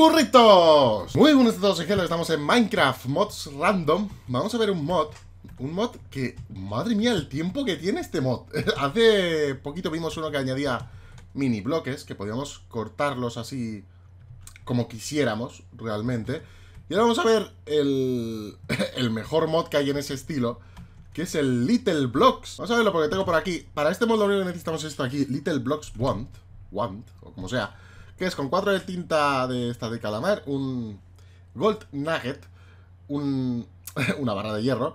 ¡Curritos! Muy buenos a todos, Hello, estamos en Minecraft Mods Random Vamos a ver un mod Un mod que, madre mía, el tiempo que tiene este mod Hace poquito vimos uno que añadía mini bloques Que podíamos cortarlos así como quisiéramos, realmente Y ahora vamos a ver el, el mejor mod que hay en ese estilo que es el Little Blocks. Vamos a verlo porque tengo por aquí. Para este mod lo único que necesitamos es esto aquí, Little Blocks Want, Want, o como sea que es con cuatro de tinta de esta de calamar, un gold nugget, un, una barra de hierro,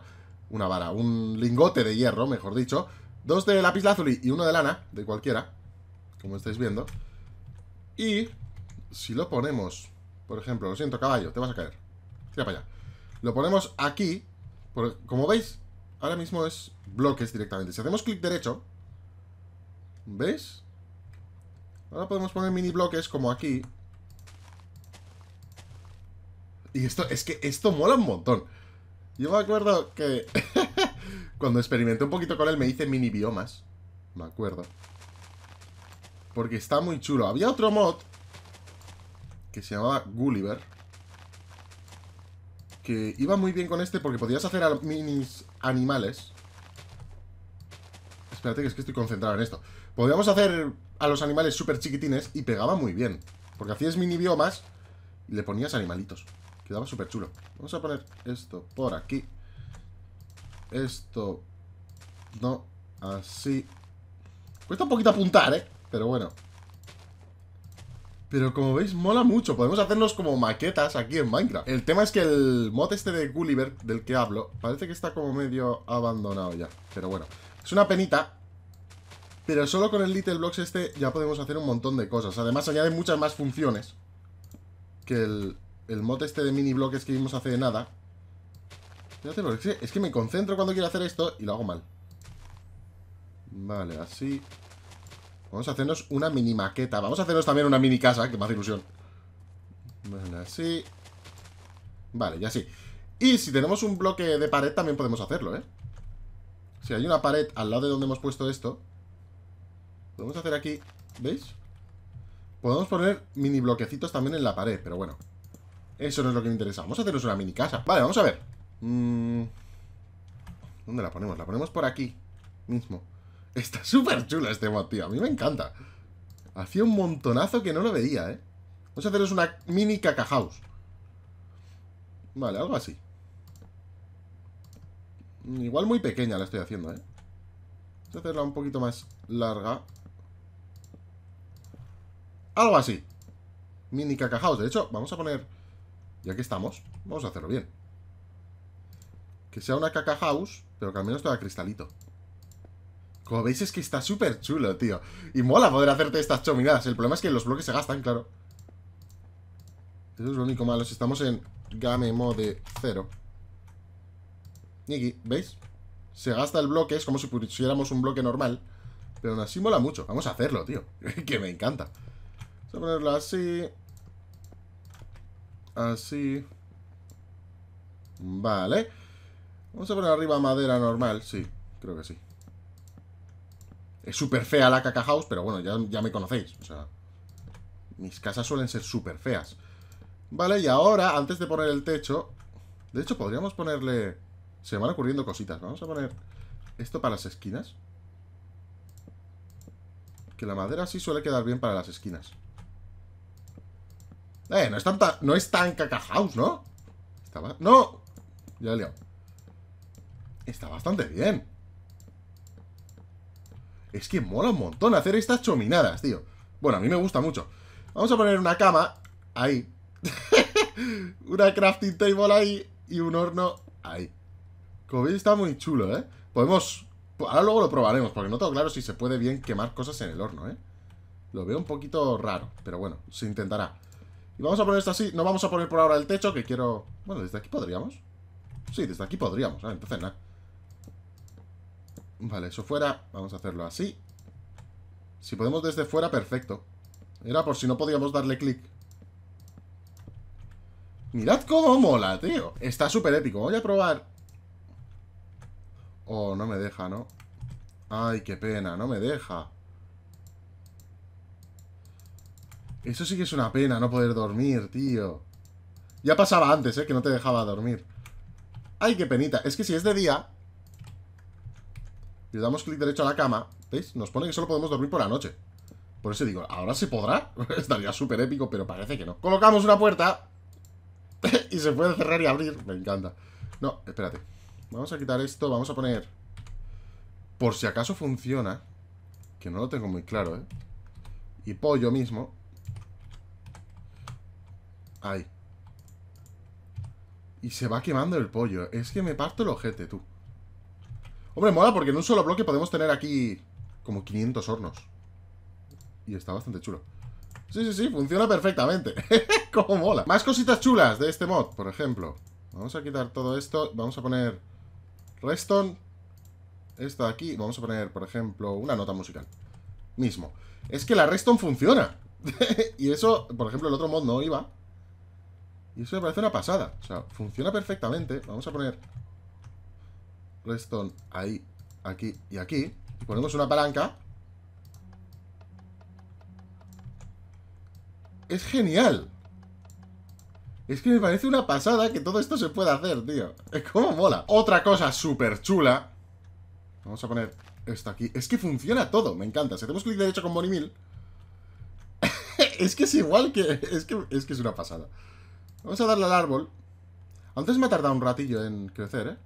una vara, un lingote de hierro, mejor dicho, dos de lápiz lazuli y uno de lana, de cualquiera, como estáis viendo. Y si lo ponemos, por ejemplo, lo siento, caballo, te vas a caer. Tira para allá. Lo ponemos aquí, como veis, ahora mismo es bloques directamente. Si hacemos clic derecho, ¿veis? Ahora podemos poner mini bloques como aquí. Y esto, es que esto mola un montón. Yo me acuerdo que cuando experimenté un poquito con él me hice mini biomas. Me acuerdo. Porque está muy chulo. Había otro mod que se llamaba Gulliver. Que iba muy bien con este porque podías hacer a minis animales. Espérate que es que estoy concentrado en esto. Podríamos hacer a los animales súper chiquitines y pegaba muy bien. Porque hacías mini biomas y le ponías animalitos. Quedaba súper chulo. Vamos a poner esto por aquí. Esto... No, así. Cuesta un poquito apuntar, ¿eh? Pero bueno. Pero como veis, mola mucho. Podemos hacernos como maquetas aquí en Minecraft. El tema es que el mod este de Gulliver, del que hablo, parece que está como medio abandonado ya. Pero bueno, es una penita pero solo con el Little Blocks este ya podemos hacer un montón de cosas. Además añade muchas más funciones que el, el mod este de mini bloques que vimos hace de nada. es que me concentro cuando quiero hacer esto y lo hago mal. Vale, así. Vamos a hacernos una mini maqueta. Vamos a hacernos también una mini casa, que me hace ilusión. Vale, así. Vale, ya sí. Y si tenemos un bloque de pared también podemos hacerlo, ¿eh? Si hay una pared al lado de donde hemos puesto esto, Podemos hacer aquí, ¿veis? Podemos poner mini bloquecitos también en la pared, pero bueno Eso no es lo que me interesa Vamos a hacernos una mini casa Vale, vamos a ver mm. ¿Dónde la ponemos? La ponemos por aquí mismo Está súper chula este mod, tío A mí me encanta Hacía un montonazo que no lo veía, ¿eh? Vamos a haceros una mini caca house Vale, algo así Igual muy pequeña la estoy haciendo, ¿eh? Vamos a hacerla un poquito más larga algo así. Mini house De hecho, vamos a poner... Ya que estamos, vamos a hacerlo bien. Que sea una caca house, pero que al menos tenga cristalito. Como veis es que está súper chulo, tío. Y mola poder hacerte estas chominadas. El problema es que los bloques se gastan, claro. Eso es lo único malo. Si estamos en game mode 0. Niki, ¿veis? Se gasta el bloque, es como si pusiéramos un bloque normal. Pero aún así mola mucho. Vamos a hacerlo, tío. que me encanta. Vamos a ponerla así. Así. Vale. Vamos a poner arriba madera normal. Sí, creo que sí. Es súper fea la caca house, pero bueno, ya, ya me conocéis. O sea, mis casas suelen ser súper feas. Vale, y ahora, antes de poner el techo... De hecho, podríamos ponerle... Se me van ocurriendo cositas. Vamos a poner esto para las esquinas. Que la madera sí suele quedar bien para las esquinas. Eh, no es tan caca house, ¿no? ¡No! Ya he liado. Está bastante bien. Es que mola un montón hacer estas chominadas, tío. Bueno, a mí me gusta mucho. Vamos a poner una cama ahí. una crafting table ahí y un horno ahí. Como está muy chulo, ¿eh? Podemos... Ahora luego lo probaremos, porque no tengo claro si se puede bien quemar cosas en el horno, ¿eh? Lo veo un poquito raro, pero bueno, se intentará. Y vamos a poner esto así. No vamos a poner por ahora el techo, que quiero... Bueno, desde aquí podríamos. Sí, desde aquí podríamos. Ah, entonces nada. Vale, eso fuera. Vamos a hacerlo así. Si podemos desde fuera, perfecto. Era por si no podíamos darle clic. Mirad cómo mola, tío. Está súper épico. Voy a probar. Oh, no me deja, ¿no? Ay, qué pena. No me deja. Eso sí que es una pena, no poder dormir, tío. Ya pasaba antes, ¿eh? Que no te dejaba dormir. ¡Ay, qué penita! Es que si es de día... le damos clic derecho a la cama, ¿veis? Nos pone que solo podemos dormir por la noche. Por eso digo, ¿ahora se podrá? Estaría súper épico, pero parece que no. Colocamos una puerta y se puede cerrar y abrir. Me encanta. No, espérate. Vamos a quitar esto, vamos a poner... Por si acaso funciona, que no lo tengo muy claro, ¿eh? Y pollo mismo, Ahí. Y se va quemando el pollo. Es que me parto el ojete, tú. Hombre, mola porque en un solo bloque podemos tener aquí como 500 hornos. Y está bastante chulo. Sí, sí, sí, funciona perfectamente. como mola. Más cositas chulas de este mod, por ejemplo. Vamos a quitar todo esto. Vamos a poner Reston. Esto de aquí. Vamos a poner, por ejemplo, una nota musical. Mismo. Es que la Reston funciona. y eso, por ejemplo, el otro mod no iba. Y eso me parece una pasada. O sea, funciona perfectamente. Vamos a poner redstone ahí, aquí y aquí. Y ponemos una palanca. Es genial. Es que me parece una pasada que todo esto se pueda hacer, tío. es como mola? Otra cosa súper chula. Vamos a poner esto aquí. Es que funciona todo, me encanta. Si hacemos clic derecho con Bonnie Mill... es que es igual que... Es que es, que es una pasada. Vamos a darle al árbol. Antes me ha tardado un ratillo en crecer, ¿eh?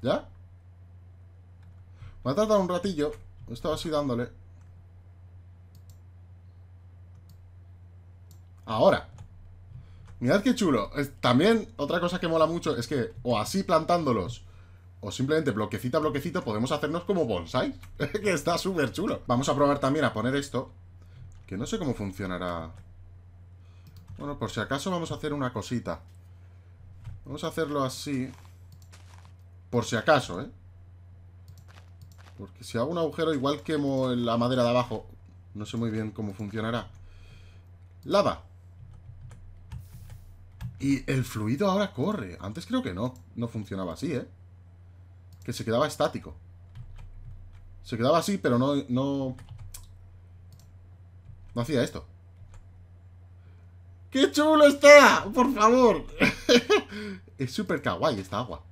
¿Ya? Me ha tardado un ratillo. Estaba así dándole. Ahora. Mirad qué chulo. también otra cosa que mola mucho es que o así plantándolos o simplemente bloquecita a bloquecito podemos hacernos como bonsai. que está súper chulo. Vamos a probar también a poner esto. Que no sé cómo funcionará... Bueno, por si acaso vamos a hacer una cosita. Vamos a hacerlo así. Por si acaso, ¿eh? Porque si hago un agujero, igual quemo la madera de abajo. No sé muy bien cómo funcionará. Lava. Y el fluido ahora corre. Antes creo que no. No funcionaba así, ¿eh? Que se quedaba estático. Se quedaba así, pero no... No, no hacía esto. ¡Qué chulo está! ¡Por favor! es súper kawaii esta agua.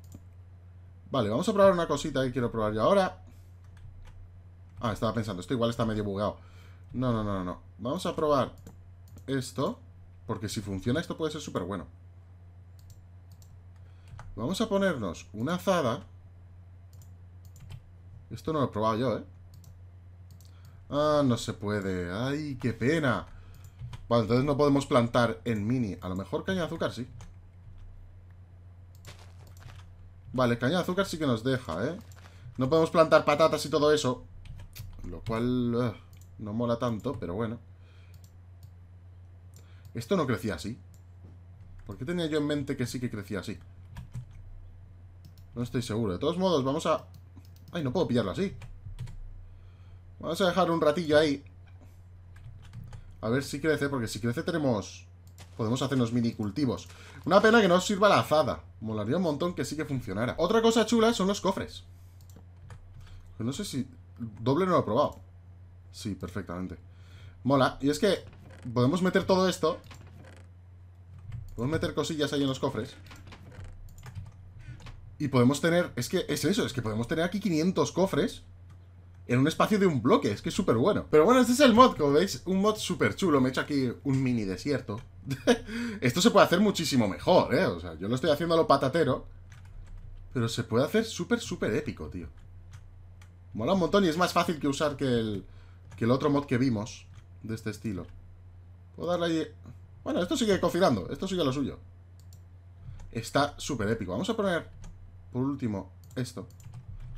Vale, vamos a probar una cosita que quiero probar yo ahora. Ah, estaba pensando, esto igual está medio bugado. No, no, no, no. Vamos a probar esto. Porque si funciona esto puede ser súper bueno. Vamos a ponernos una azada. Esto no lo he probado yo, ¿eh? Ah, no se puede. ¡Ay, qué pena! Vale, entonces no podemos plantar en mini. A lo mejor caña de azúcar sí. Vale, caña de azúcar sí que nos deja, ¿eh? No podemos plantar patatas y todo eso. Lo cual eh, no mola tanto, pero bueno. Esto no crecía así. ¿Por qué tenía yo en mente que sí que crecía así? No estoy seguro. De todos modos, vamos a... Ay, no puedo pillarlo así. Vamos a dejar un ratillo ahí a ver si crece, porque si crece tenemos... Podemos hacernos mini cultivos. Una pena que no sirva la azada. Molaría un montón que sí que funcionara. Otra cosa chula son los cofres. Pues no sé si... Doble no lo he probado. Sí, perfectamente. Mola. Y es que podemos meter todo esto. Podemos meter cosillas ahí en los cofres. Y podemos tener... Es que es eso, es que podemos tener aquí 500 cofres en un espacio de un bloque. Es que es súper bueno. Pero bueno, este es el mod, como veis, un mod súper chulo. Me he hecho aquí un mini desierto. Esto se puede hacer muchísimo mejor, ¿eh? O sea, yo lo estoy haciendo a lo patatero. Pero se puede hacer súper, súper épico, tío. Mola un montón y es más fácil que usar que el, que el otro mod que vimos de este estilo. Puedo darle ahí... Bueno, esto sigue cocinando. Esto sigue lo suyo. Está súper épico. Vamos a poner, por último, esto.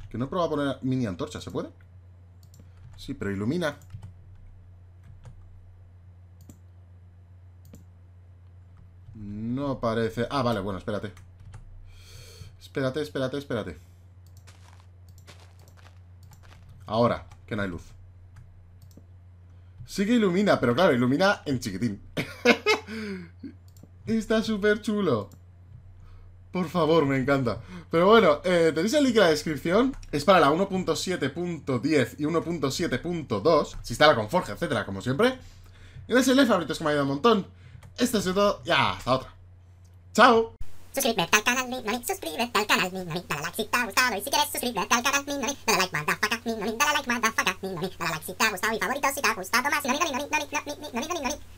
Que no he probado a poner mini antorcha. ¿Se puede? Sí, pero ilumina. No parece... Ah, vale, bueno, espérate. Espérate, espérate, espérate. Ahora, que no hay luz. Sí que ilumina, pero claro, ilumina en chiquitín. Está súper chulo. Por favor, me encanta. Pero bueno, eh, tenéis el link en la descripción. Es para la 1.7.10 y 1.7.2. Se instala con Forge, etcétera, como siempre. Y es el favoritos que me ha ayudado un montón. Esto es todo Ya, hasta otra. ¡Chao! Suscríbete al canal Minami, suscríbete al canal Minami, dale like si te ha gustado y si quieres suscríbete al canal Minami, dale like motherfucker Minami, dale like motherfucker Minami, dale like si te ha gustado y favorito si te ha gustado más Minami, Minami, Minami, Minami, Minami, Minami,